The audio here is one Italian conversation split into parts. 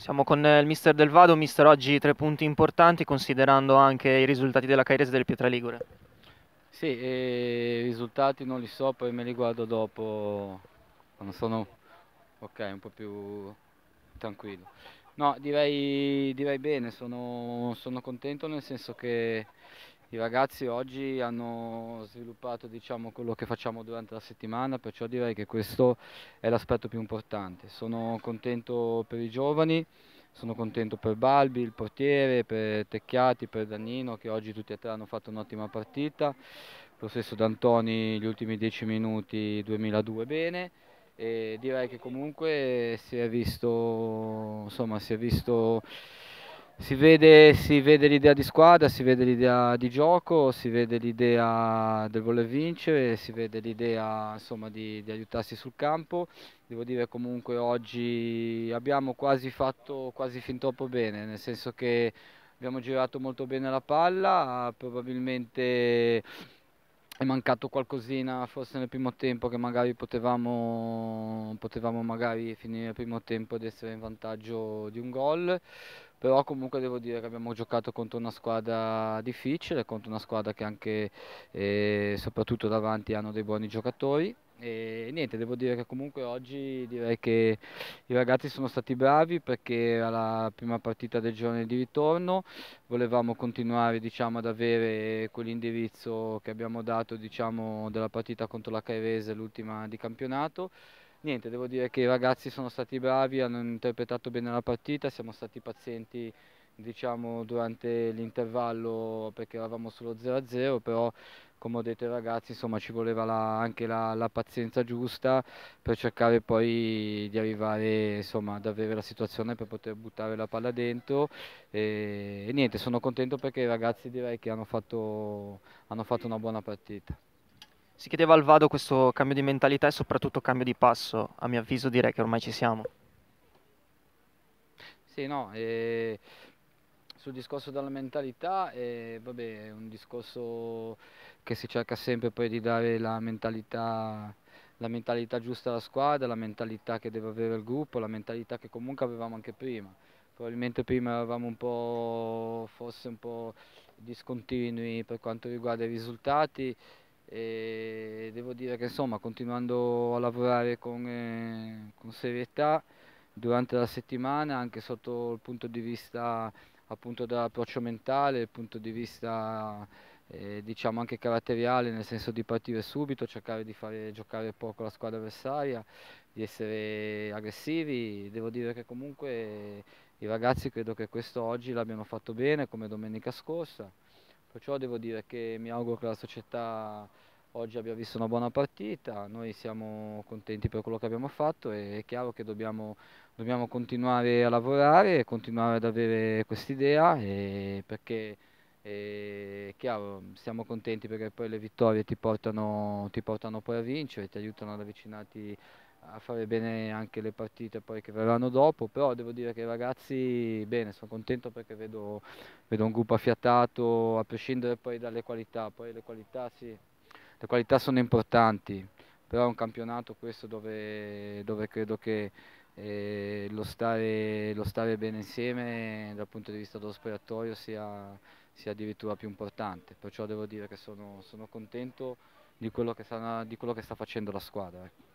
Siamo con eh, il mister Del Vado, mister oggi tre punti importanti considerando anche i risultati della Cairese e del Pietraligure. Sì, i risultati non li so, poi me li guardo dopo, quando sono ok, un po' più tranquillo. No, direi, direi bene, sono, sono contento nel senso che i ragazzi oggi hanno sviluppato diciamo, quello che facciamo durante la settimana, perciò direi che questo è l'aspetto più importante. Sono contento per i giovani, sono contento per Balbi, il portiere, per Tecchiati, per Dannino che oggi tutti e tre hanno fatto un'ottima partita, lo stesso D'Antoni gli ultimi 10 minuti 2002 bene e direi che comunque si è visto, insomma, si è visto si vede, si vede, l'idea di squadra, si vede l'idea di gioco, si vede l'idea del voler vincere, si vede l'idea insomma, di, di, aiutarsi sul campo. Devo dire comunque oggi abbiamo quasi fatto quasi fin troppo bene, nel senso che abbiamo girato molto bene la palla, probabilmente è mancato qualcosina forse nel primo tempo che magari potevamo, potevamo magari finire il primo tempo ed essere in vantaggio di un gol però comunque devo dire che abbiamo giocato contro una squadra difficile, contro una squadra che anche eh, soprattutto davanti hanno dei buoni giocatori e niente, devo dire che comunque oggi direi che i ragazzi sono stati bravi perché era la prima partita del giorno di ritorno, volevamo continuare diciamo, ad avere quell'indirizzo che abbiamo dato diciamo, della partita contro la Cairese, l'ultima di campionato niente, devo dire che i ragazzi sono stati bravi, hanno interpretato bene la partita, siamo stati pazienti diciamo, durante l'intervallo perché eravamo sullo 0-0, però come ho detto ai ragazzi insomma, ci voleva la, anche la, la, pazienza giusta per cercare poi di arrivare insomma, ad avere la situazione per poter buttare la palla dentro e, e niente sono contento perché i ragazzi direi che hanno fatto, hanno fatto una buona partita. Si chiedeva al Vado questo cambio di mentalità e soprattutto cambio di passo. A mio avviso direi che ormai ci siamo. Sì, no, eh, sul discorso della mentalità, eh, vabbè, è un discorso che si cerca sempre poi di dare la mentalità, la mentalità giusta alla squadra, la mentalità che deve avere il gruppo, la mentalità che comunque avevamo anche prima. Probabilmente prima eravamo un po', forse un po' discontinui per quanto riguarda i risultati, e devo dire che insomma continuando a lavorare con, eh, con serietà durante la settimana anche sotto il punto di vista appunto dell'approccio mentale, il punto di vista eh, diciamo anche caratteriale, nel senso di partire subito, cercare di fare giocare poco la squadra avversaria, di essere aggressivi. Devo dire che comunque i ragazzi credo che questo oggi l'abbiano fatto bene come domenica scorsa. Perciò devo dire che mi auguro che la società oggi abbia visto una buona partita, noi siamo contenti per quello che abbiamo fatto e è chiaro che dobbiamo, dobbiamo continuare a lavorare e continuare ad avere quest'idea perché e chiaro siamo contenti perché poi le vittorie ti portano, ti portano poi a vincere, ti aiutano ad avvicinarti a fare bene anche le partite poi che verranno dopo, però devo dire che i ragazzi, bene, sono contento perché vedo, vedo un gruppo affiatato, a prescindere poi dalle qualità, poi le qualità sì, le qualità sono importanti, però è un campionato questo dove, dove credo che eh, lo, stare, lo stare bene insieme dal punto di vista dello speratorio sia sia addirittura più importante, perciò devo dire che sono, sono contento di quello, sarà, di quello, che sta facendo la squadra. Ecco.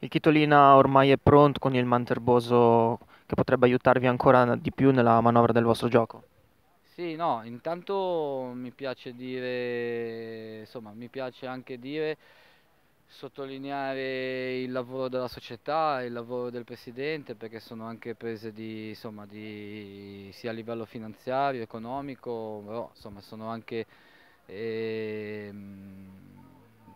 Il Chitolina ormai è pronto con il Manterboso che potrebbe aiutarvi ancora di più nella manovra del vostro gioco? Sì, no, intanto mi piace dire, insomma, mi piace anche dire sottolineare il lavoro della società, il lavoro del presidente perché sono anche prese di, insomma, di, sia a livello finanziario, economico, però insomma sono anche eh,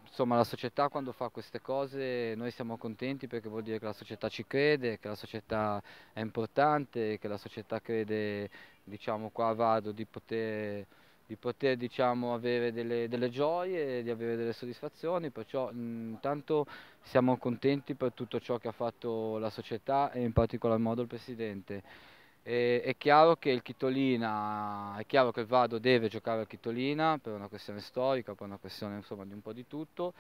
insomma la società quando fa queste cose noi siamo contenti perché vuol dire che la società ci crede, che la società è importante, che la società crede diciamo qua a Vado di poter di poter diciamo, avere delle, delle, gioie, di avere delle soddisfazioni, perciò intanto siamo contenti per tutto ciò che ha fatto la società e in particolar modo il Presidente. E, è chiaro che il Chitolina, è chiaro che il Vado deve giocare al Chitolina per una questione storica, per una questione insomma, di un po' di tutto.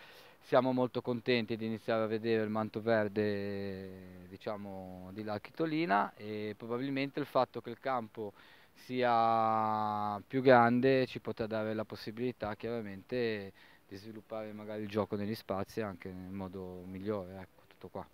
Siamo molto contenti di iniziare a vedere il manto verde diciamo, di là al Chitolina e probabilmente il fatto che il campo sia più grande ci potrà dare la possibilità chiaramente di sviluppare magari il gioco negli spazi anche nel modo migliore, ecco tutto qua.